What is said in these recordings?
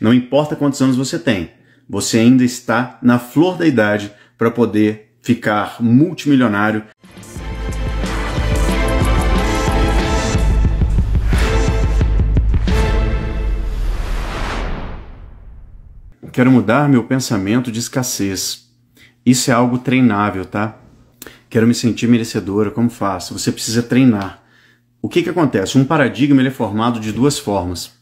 não importa quantos anos você tem, você ainda está na flor da idade para poder ficar multimilionário. Quero mudar meu pensamento de escassez. Isso é algo treinável, tá? Quero me sentir merecedora, como faço? Você precisa treinar. O que, que acontece? Um paradigma ele é formado de duas formas.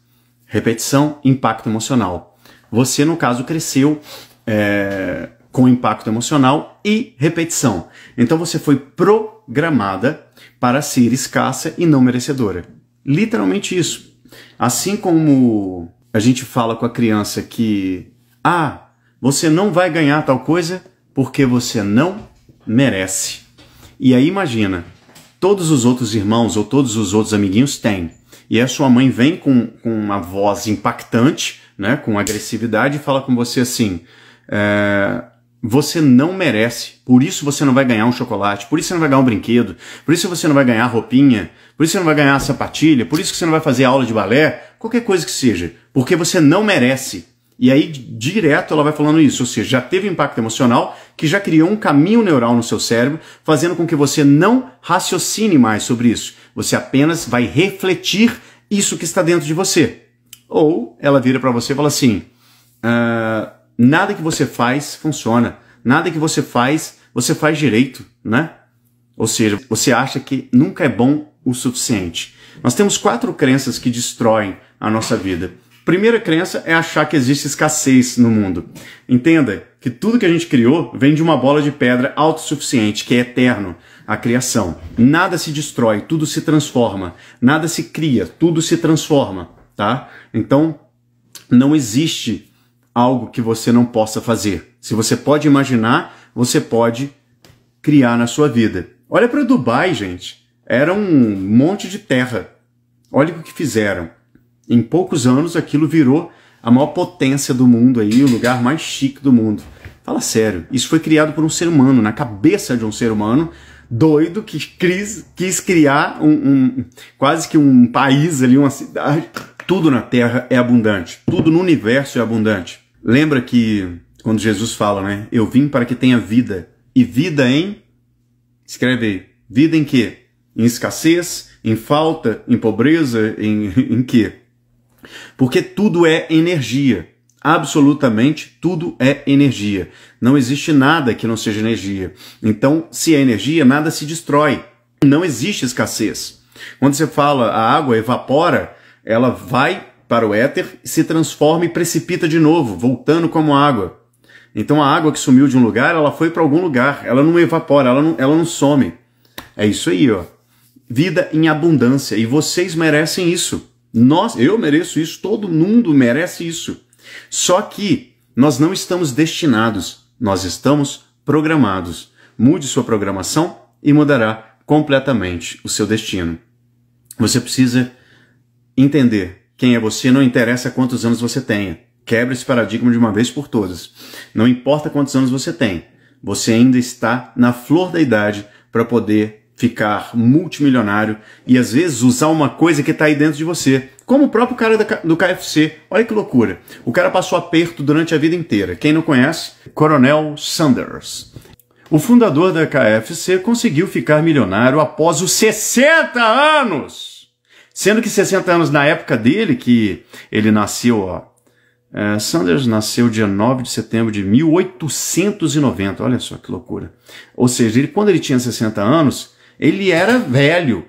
Repetição, impacto emocional. Você, no caso, cresceu é, com impacto emocional e repetição. Então você foi programada para ser escassa e não merecedora. Literalmente isso. Assim como a gente fala com a criança que, ah, você não vai ganhar tal coisa porque você não merece. E aí imagina, todos os outros irmãos ou todos os outros amiguinhos têm e a sua mãe vem com, com uma voz impactante, né, com agressividade, e fala com você assim: é, você não merece, por isso você não vai ganhar um chocolate, por isso você não vai ganhar um brinquedo, por isso você não vai ganhar roupinha, por isso você não vai ganhar sapatilha, por isso que você não vai fazer aula de balé, qualquer coisa que seja, porque você não merece e aí, direto, ela vai falando isso, ou seja, já teve impacto emocional que já criou um caminho neural no seu cérebro, fazendo com que você não raciocine mais sobre isso. Você apenas vai refletir isso que está dentro de você. Ou ela vira para você e fala assim: ah, nada que você faz funciona, nada que você faz, você faz direito, né? Ou seja, você acha que nunca é bom o suficiente. Nós temos quatro crenças que destroem a nossa vida. Primeira crença é achar que existe escassez no mundo. Entenda que tudo que a gente criou vem de uma bola de pedra autossuficiente, que é eterno, a criação. Nada se destrói, tudo se transforma. Nada se cria, tudo se transforma, tá? Então, não existe algo que você não possa fazer. Se você pode imaginar, você pode criar na sua vida. Olha para Dubai, gente. Era um monte de terra. Olha o que fizeram. Em poucos anos, aquilo virou a maior potência do mundo aí, o lugar mais chique do mundo. Fala sério, isso foi criado por um ser humano, na cabeça de um ser humano doido que quis, quis criar um, um quase que um país ali, uma cidade. Tudo na Terra é abundante, tudo no universo é abundante. Lembra que quando Jesus fala, né? Eu vim para que tenha vida e vida em escreve aí, vida em quê? Em escassez, em falta, em pobreza, em, em quê? Porque tudo é energia. Absolutamente tudo é energia. Não existe nada que não seja energia. Então, se é energia, nada se destrói. Não existe escassez. Quando você fala a água evapora, ela vai para o éter, se transforma e precipita de novo, voltando como água. Então a água que sumiu de um lugar, ela foi para algum lugar, ela não evapora, ela não, ela não some. É isso aí, ó. Vida em abundância. E vocês merecem isso. Nós, eu mereço isso, todo mundo merece isso. Só que nós não estamos destinados, nós estamos programados. Mude sua programação e mudará completamente o seu destino. Você precisa entender quem é você, não interessa quantos anos você tenha. Quebre esse paradigma de uma vez por todas. Não importa quantos anos você tem, você ainda está na flor da idade para poder ficar multimilionário e às vezes usar uma coisa que está aí dentro de você. Como o próprio cara do KFC. Olha que loucura. O cara passou aperto durante a vida inteira. Quem não conhece? Coronel Sanders. O fundador da KFC conseguiu ficar milionário após os 60 anos! Sendo que 60 anos na época dele, que ele nasceu, ó. É, Sanders nasceu dia 9 de setembro de 1890, olha só que loucura. Ou seja, ele, quando ele tinha 60 anos, ele era velho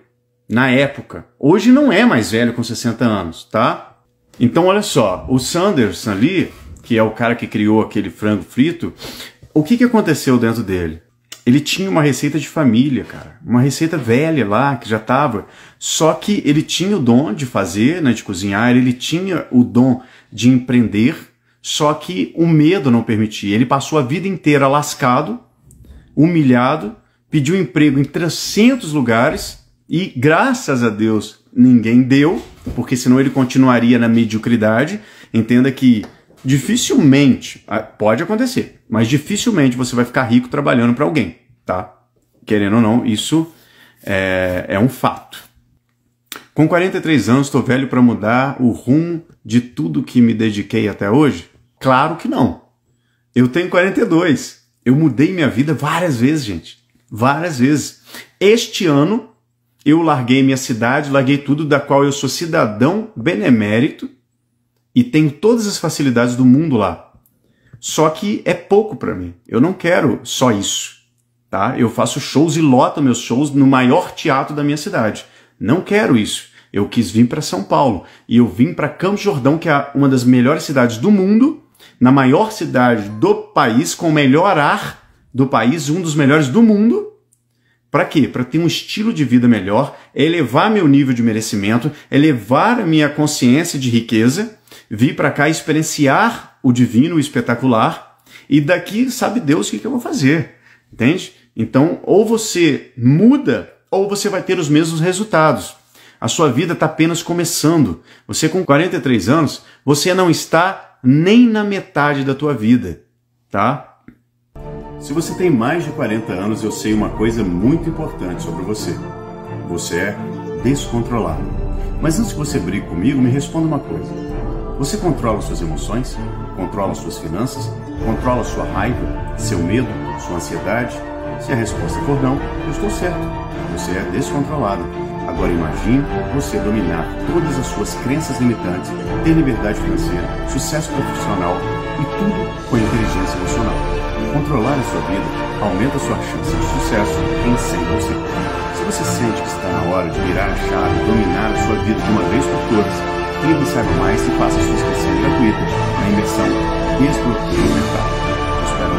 na época. Hoje não é mais velho com 60 anos, tá? Então olha só, o Sanders ali, que é o cara que criou aquele frango frito, o que, que aconteceu dentro dele? Ele tinha uma receita de família, cara. Uma receita velha lá, que já tava. Só que ele tinha o dom de fazer, né, de cozinhar, ele tinha o dom de empreender, só que o medo não permitia. Ele passou a vida inteira lascado, humilhado, pediu emprego em 300 lugares e, graças a Deus, ninguém deu, porque senão ele continuaria na mediocridade. Entenda que dificilmente, ah, pode acontecer, mas dificilmente você vai ficar rico trabalhando para alguém, tá? Querendo ou não, isso é, é um fato. Com 43 anos, estou velho para mudar o rumo de tudo que me dediquei até hoje? Claro que não. Eu tenho 42. Eu mudei minha vida várias vezes, gente várias vezes. Este ano eu larguei minha cidade, larguei tudo da qual eu sou cidadão benemérito e tenho todas as facilidades do mundo lá. Só que é pouco para mim. Eu não quero só isso, tá? Eu faço shows e loto meus shows no maior teatro da minha cidade. Não quero isso. Eu quis vir para São Paulo e eu vim para Campos Jordão, que é uma das melhores cidades do mundo, na maior cidade do país com o melhor ar do país, um dos melhores do mundo. Para quê? Para ter um estilo de vida melhor, é elevar meu nível de merecimento, é elevar minha consciência de riqueza, vir para cá experienciar o divino, o espetacular, e daqui sabe Deus o que, que eu vou fazer, entende? Então, ou você muda, ou você vai ter os mesmos resultados. A sua vida está apenas começando. Você com 43 anos, você não está nem na metade da tua vida, tá? Se você tem mais de 40 anos, eu sei uma coisa muito importante sobre você. Você é descontrolado. Mas antes que você brigue comigo, me responda uma coisa. Você controla suas emoções? Controla suas finanças? Controla sua raiva, seu medo, sua ansiedade? Se a resposta for não, eu estou certo. Você é descontrolado. Agora imagine você dominar todas as suas crenças limitantes, ter liberdade financeira, sucesso profissional, e tudo com inteligência emocional. Controlar a sua vida aumenta sua chance de sucesso em 100%. Se você sente que está na hora de virar a chave e dominar a sua vida de uma vez por todas, clique Saiba Mais e faça sua inscrição gratuita na imersão Desbloqueio Mental. Eu espero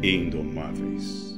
logo. Indomáveis.